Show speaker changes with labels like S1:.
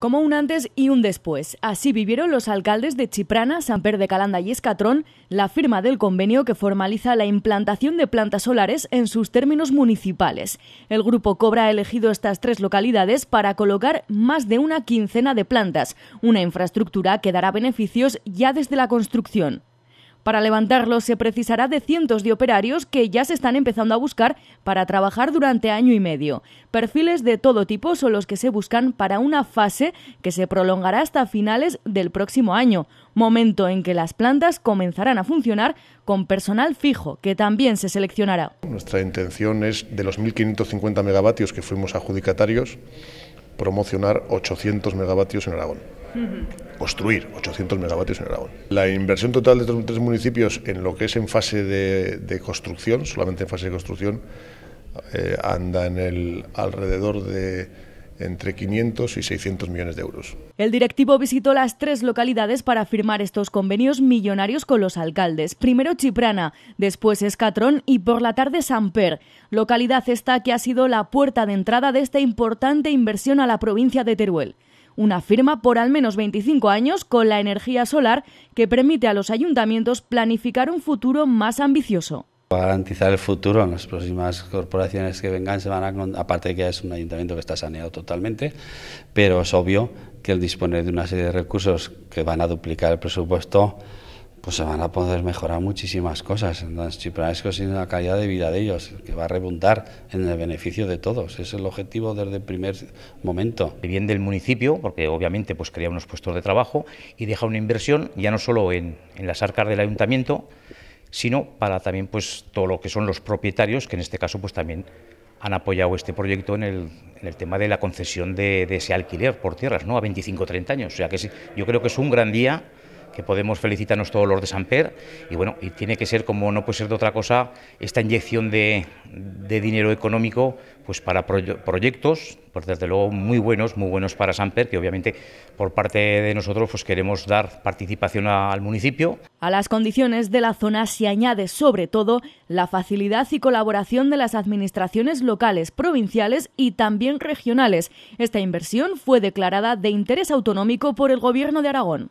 S1: Como un antes y un después. Así vivieron los alcaldes de Chiprana, San de Calanda y Escatrón la firma del convenio que formaliza la implantación de plantas solares en sus términos municipales. El grupo Cobra ha elegido estas tres localidades para colocar más de una quincena de plantas, una infraestructura que dará beneficios ya desde la construcción. Para levantarlo se precisará de cientos de operarios que ya se están empezando a buscar para trabajar durante año y medio. Perfiles de todo tipo son los que se buscan para una fase que se prolongará hasta finales del próximo año, momento en que las plantas comenzarán a funcionar con personal fijo, que también se seleccionará.
S2: Nuestra intención es, de los 1.550 megavatios que fuimos adjudicatarios, promocionar 800 megavatios en Aragón. Construir 800 megavatios en Aragón. La inversión total de estos tres municipios en lo que es en fase de, construcción, solamente en fase de construcción, eh, anda en el alrededor de entre 500 y 600 millones de euros.
S1: El directivo visitó las tres localidades para firmar estos convenios millonarios con los alcaldes. Primero Chiprana, después Escatrón y por la tarde Samper. Localidad esta que ha sido la puerta de entrada de esta importante inversión a la provincia de Teruel una firma por al menos 25 años con la energía solar que permite a los ayuntamientos planificar un futuro más ambicioso.
S3: Garantizar el futuro en las próximas corporaciones que vengan se van a, aparte de que es un ayuntamiento que está saneado totalmente, pero es obvio que el disponer de una serie de recursos que van a duplicar el presupuesto pues se van a poder mejorar muchísimas cosas. Entonces, Chipranesco es una calidad de vida de ellos, que va a repuntar en el beneficio de todos. Es el objetivo desde
S4: el primer momento. El bien del municipio, porque obviamente pues, crea unos puestos de trabajo y deja una inversión ya no solo en, las arcas del ayuntamiento, sino para también pues, todo lo que son los propietarios, que en este caso pues, también han apoyado este proyecto en el, en el tema de la concesión de, ese alquiler por tierras, ¿no? A 25 30 años. O sea que yo creo que es un gran día que podemos felicitarnos todos los de San y bueno, y tiene que ser como no puede ser de otra cosa esta inyección de, dinero económico pues para proyectos, pues desde luego muy buenos, muy buenos para San que obviamente por parte de nosotros pues queremos dar participación al municipio.
S1: A las condiciones de la zona se añade sobre todo la facilidad y colaboración de las administraciones locales, provinciales y también regionales. Esta inversión fue declarada de interés autonómico por el Gobierno de Aragón.